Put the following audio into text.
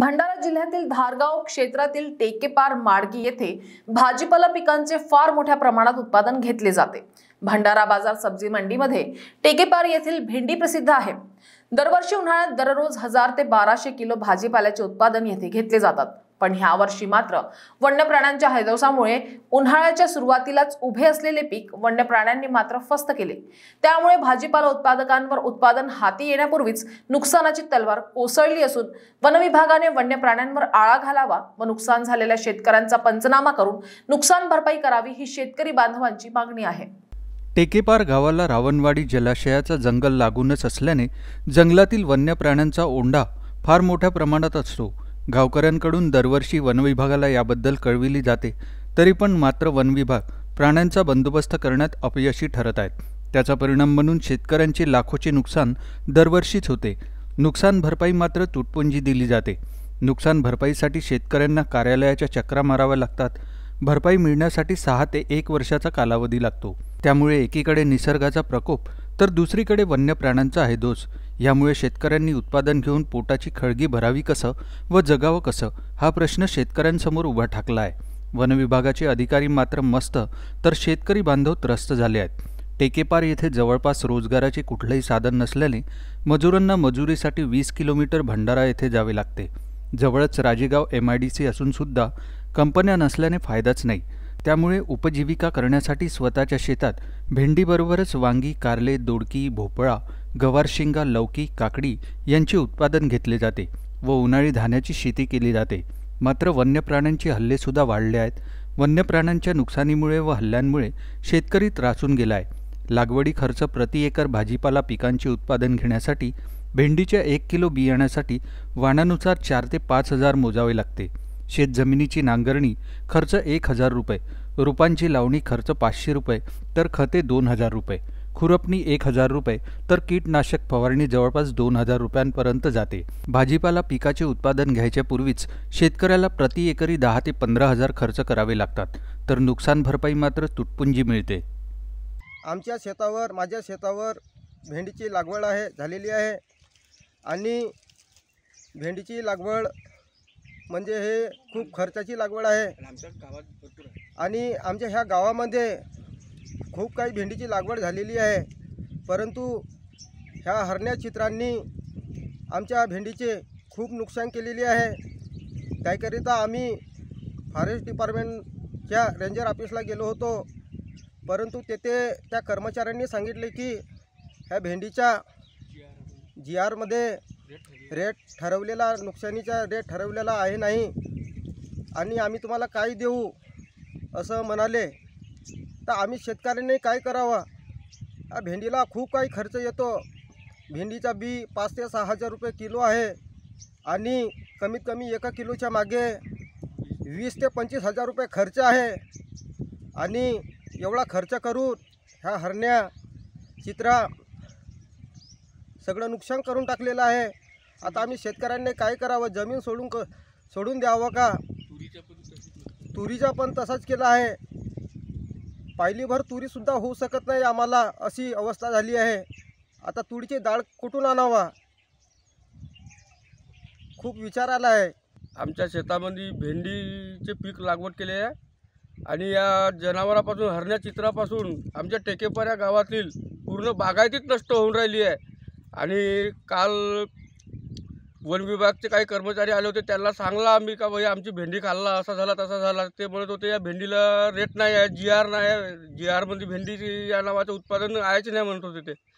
भंडारा जिल्ह्यातील धारगाव क्षेत्रातील टेकेपार माडगी येथे भाजीपाला पिकांचे फार मोठ्या प्रमाणात उत्पादन घेतले जाते भंडारा बाजार सब्जी मंडीमध्ये टेकेपार येथील भेंडी प्रसिद्ध आहे दरवर्षी उन्हाळ्यात दररोज हजार ते बाराशे किलो भाजीपाल्याचे उत्पादन येथे घेतले जातात पण ह्या वर्षी मात्र वन्य प्राण्यांच्या हैदोसामुळे उन्हाळ्याच्या सुरुवातीलाच उभे असलेले पीक वन्य प्राण्यांनी मात्र फस्त केले त्यामुळे भाजीपाला उत्पादकांवर उत्पादन हाती येण्यापूर्वीच नुकसानाची तलवार कोसळली असून वनविभागाने वन्य प्राण्यांवर आळा घालावा व नुकसान झालेल्या शेतकऱ्यांचा पंचनामा करून नुकसान भरपाई करावी ही शेतकरी बांधवांची मागणी आहे टेकेपार गावाला रावणवाडी जलाशयाचा जंगल लागूनच असल्याने जंगलातील वन्य प्राण्यांचा ओंडा फार मोठ्या प्रमाणात असतो गावकऱ्यांकडून दरवर्षी वनविभागाला याबद्दल कळविली जाते तरी पण मात्र वनविभाग प्राण्यांचा बंदोबस्त करण्यात अपयशी ठरत आहेत त्याचा परिणाम म्हणून शेतकऱ्यांचे लाखोचे नुकसान दरवर्षीच होते नुकसान भरपाई मात्र तुटपुंजी दिली जाते नुकसान भरपाईसाठी शेतकऱ्यांना कार्यालयाच्या चक्रा माराव्या लागतात भरपाई मिळण्यासाठी सहा ते एक वर्षाचा कालावधी लागतो त्यामुळे एकीकडे निसर्गाचा प्रकोप तर दुसरीकडे वन्य प्राण्यांचा आहे दोष यामुळे शेतकऱ्यांनी उत्पादन घेऊन पोटाची खळगी भरावी कसं व जगावं कसं हा प्रश्न शेतकऱ्यांसमोर उभा ठाकला आहे वनविभागाचे अधिकारी मात्र मस्त तर शेतकरी बांधव त्रस्त झाले आहेत टेकेपार येथे जवळपास रोजगाराचे कुठलंही साधन नसल्याने मजुरांना मजुरीसाठी वीस किलोमीटर भंडारा येथे जावे लागते जवळच Rajegaon M I D C असूनसुद्धा कंपन्या नसल्याने फायदाच नाही त्यामुळे उपजीविका करण्यासाठी स्वतःच्या शेतात भेंडीबरोबरच वांगी कारले दोडकी भोपळा गवारशिंगा लौकी काकडी यांचे उत्पादन घेतले जाते व उन्हाळी धान्याची शेती केली जाते मात्र वन्य प्राण्यांचे हल्लेसुद्धा वाढले आहेत वन्य प्राण्यांच्या नुकसानीमुळे व हल्ल्यांमुळे शेतकरी त्रासून गेला आहे लागवडी खर्च प्रति एकर भाजीपाला पिकांचे उत्पादन घेण्यासाठी भेंडीच्या एक किलो बियाण्यासाठी वाणानुसार चार ते पाच हजार मोजावे लागते शेतजमिनीची नांगरणी खर्च एक हजार रुपये रोपांची लावणी खर्च पाचशे रुपये तर खते दोन हजार रुपये खुरपणी एक हजार रुपये तर कीटनाशक फवारणी जवळपास दोन हजार रुपयांपर्यंत जाते भाजीपाला पिकाचे उत्पादन घ्यायच्यापूर्वीच शेतकऱ्याला प्रति एकरी दहा ते पंधरा हजार खर्च करावे लागतात तर नुकसान भरपाई मात्र तुटपुंजी मिळते आमच्या शेतावर माझ्या शेतावर भेंडीची लागवड आहे झालेली आहे आणि भेंडीची लागवड म्हणजे हे खूप खर्चाची लागवड आहे आणि आमच्या ह्या गावामध्ये खूप काही भेंडीची लागवड झालेली आहे परंतु ह्या हरण्या चित्रांनी आमच्या भेंडीचे खूप नुकसान केलेले आहे त्याकरिता आम्ही फॉरेस्ट डिपार्टमेंटच्या रेंजर ऑफिसला गेलो होतो परंतु तेथे त्या कर्मचाऱ्यांनी सांगितले की ह्या भेंडीच्या जी आरमध्ये रेट ठरवलेला नुकसानीचा रेट ठरवलेला आहे नाही आणि आम्ही तुम्हाला काय देऊ असं म्हणाले तर आम्ही शेतकऱ्यांनी काय करावं भेंडीला खूप काही खर्च येतो भेंडीचा बी पाच ते सहा हजार रुपये किलो आहे आणि कमीत कमी एका किलोच्या मागे वीस ते पंचवीस हजार रुपये खर्च आहे आणि एवढा खर्च करून ह्या हरण्या चित्रा सगळं नुकसान करून टाकलेलं आहे आता आम्ही शेतकऱ्यांनी काय करावं जमीन सोडून क सोडून द्यावं का तुरीचा पण तसाच केला आहे पाहिलीभर तुरीसुद्धा होऊ शकत नाही आम्हाला अशी अवस्था झाली आहे आता तुरीची डाळ कुठून आणावा खूप विचार आला आहे आमच्या शेतामध्ये भेंडीचे पीक लागवड केले आहे आणि या जनावरापासून हरण्या चित्रापासून आमच्या टेकेपऱ्या गावातील पूर्ण बागायतीच नष्ट होऊन राहिली आहे आणि काल वन विभागचे काही कर्मचारी आले होते त्यांना सांगला आम्ही का भाई आमची भेंडी खाल्ला असा झाला तसा झाला ते म्हणत होते या भेंडीला रेट नाही आहे जी आर नाही आहे जी आरमध्ये भेंडी या नावाचं उत्पादन आहेच नाही म्हणत होते ते